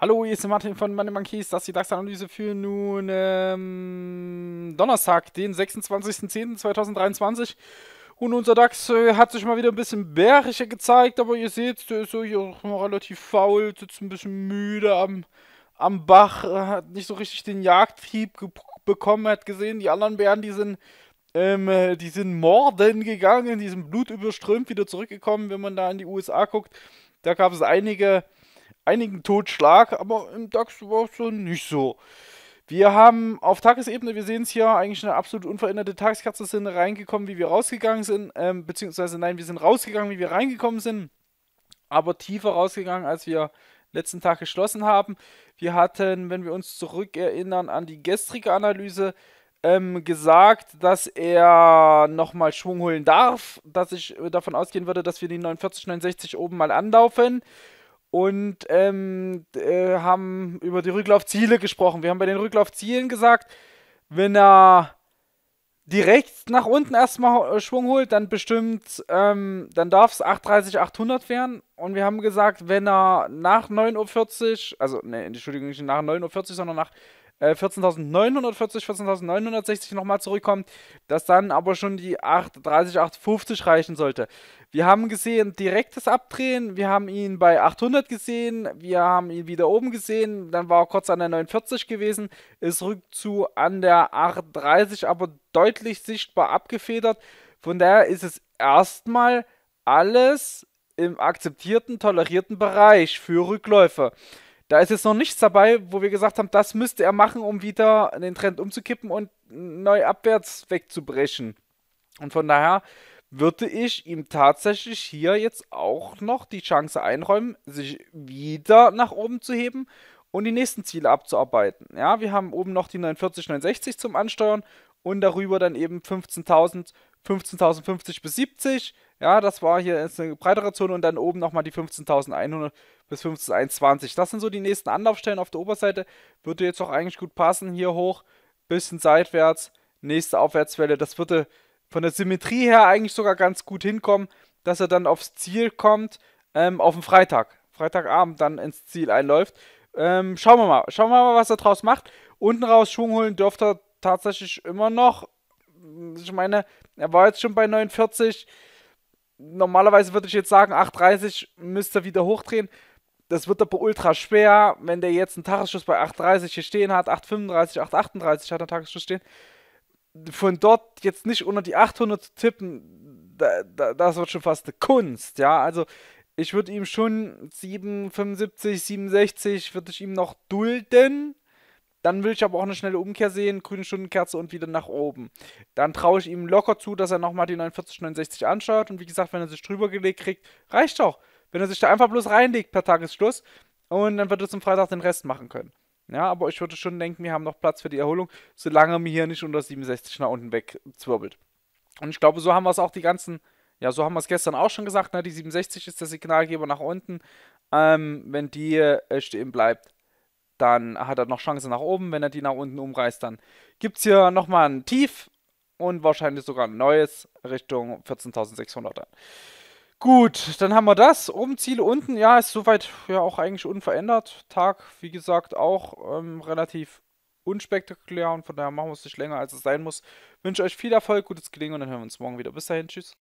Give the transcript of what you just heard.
Hallo, hier ist Martin von Money Monkeys. Das ist die DAX-Analyse für nun ähm, Donnerstag, den 26.10.2023. Und unser DAX äh, hat sich mal wieder ein bisschen bärischer gezeigt, aber ihr seht, der ist so hier auch noch relativ faul, sitzt ein bisschen müde am, am Bach, äh, hat nicht so richtig den Jagdtrieb bekommen, hat gesehen, die anderen Bären, die sind ähm, äh, die sind morden gegangen, die sind blutüberströmt wieder zurückgekommen, wenn man da in die USA guckt. Da gab es einige, einigen Totschlag, aber im DAX war es so nicht so. Wir haben auf Tagesebene, wir sehen es hier, eigentlich eine absolut unveränderte Tageskerze sind reingekommen, wie wir rausgegangen sind, ähm, beziehungsweise nein, wir sind rausgegangen, wie wir reingekommen sind, aber tiefer rausgegangen, als wir letzten Tag geschlossen haben. Wir hatten, wenn wir uns zurückerinnern an die gestrige Analyse, ähm, gesagt, dass er nochmal Schwung holen darf, dass ich äh, davon ausgehen würde, dass wir die 49, 69 oben mal anlaufen und ähm, äh, haben über die Rücklaufziele gesprochen. Wir haben bei den Rücklaufzielen gesagt, wenn er direkt nach unten erstmal äh, Schwung holt, dann bestimmt, ähm, dann darf es 830, 800 werden. Und wir haben gesagt, wenn er nach 9.40 Uhr, also, ne, Entschuldigung, nicht nach 9.40 Uhr, sondern nach 14.940, äh, 14.960 nochmal zurückkommt, dass dann aber schon die 830, 850 reichen sollte. Wir haben gesehen direktes Abdrehen, wir haben ihn bei 800 gesehen, wir haben ihn wieder oben gesehen, dann war er kurz an der 49 gewesen, ist rückt zu an der 830, aber deutlich sichtbar abgefedert. Von daher ist es erstmal alles im akzeptierten, tolerierten Bereich für Rückläufe. Da ist jetzt noch nichts dabei, wo wir gesagt haben, das müsste er machen, um wieder den Trend umzukippen und neu abwärts wegzubrechen. Und von daher würde ich ihm tatsächlich hier jetzt auch noch die Chance einräumen, sich wieder nach oben zu heben und die nächsten Ziele abzuarbeiten. Ja, wir haben oben noch die 49, 69 zum Ansteuern und darüber dann eben 15.000 15.050 bis 70. Ja, das war hier jetzt eine breitere Zone und dann oben nochmal die 15.100 bis 15.120. Das sind so die nächsten Anlaufstellen auf der Oberseite. Würde jetzt auch eigentlich gut passen. Hier hoch, bisschen seitwärts, nächste Aufwärtswelle. Das würde von der Symmetrie her eigentlich sogar ganz gut hinkommen, dass er dann aufs Ziel kommt, ähm, auf den Freitag. Freitagabend dann ins Ziel einläuft. Ähm, schauen wir mal, schauen wir mal, was er draus macht. Unten raus Schwung holen dürfte er tatsächlich immer noch ich meine, er war jetzt schon bei 49. Normalerweise würde ich jetzt sagen, 8,30 müsste er wieder hochdrehen. Das wird aber ultra schwer, wenn der jetzt einen Tagesschuss bei 8,30 hier stehen hat, 8,35, 8,38 hat er Tagesschuss stehen. Von dort jetzt nicht unter die 800 zu tippen, da, da, das wird schon fast eine Kunst, ja. Also ich würde ihm schon 7,75, 7,60 würde ich ihm noch dulden. Dann will ich aber auch eine schnelle Umkehr sehen, grüne Stundenkerze und wieder nach oben. Dann traue ich ihm locker zu, dass er nochmal die 4969 anschaut. Und wie gesagt, wenn er sich drüber gelegt kriegt, reicht doch. Wenn er sich da einfach bloß reinlegt per Tagesschluss. Und dann wird er zum Freitag den Rest machen können. Ja, aber ich würde schon denken, wir haben noch Platz für die Erholung, solange er mir hier nicht unter 67 nach unten wegzwirbelt. Und ich glaube, so haben wir es auch die ganzen, ja, so haben wir es gestern auch schon gesagt, ne? die 67 ist der Signalgeber nach unten, ähm, wenn die äh, stehen bleibt dann hat er noch Chancen nach oben. Wenn er die nach unten umreißt, dann gibt es hier nochmal ein Tief und wahrscheinlich sogar ein neues Richtung 14.600. Gut, dann haben wir das. Oben Ziele unten, ja, ist soweit ja auch eigentlich unverändert. Tag, wie gesagt, auch ähm, relativ unspektakulär und von daher machen wir es nicht länger, als es sein muss. wünsche euch viel Erfolg, gutes Gelingen und dann hören wir uns morgen wieder. Bis dahin, tschüss.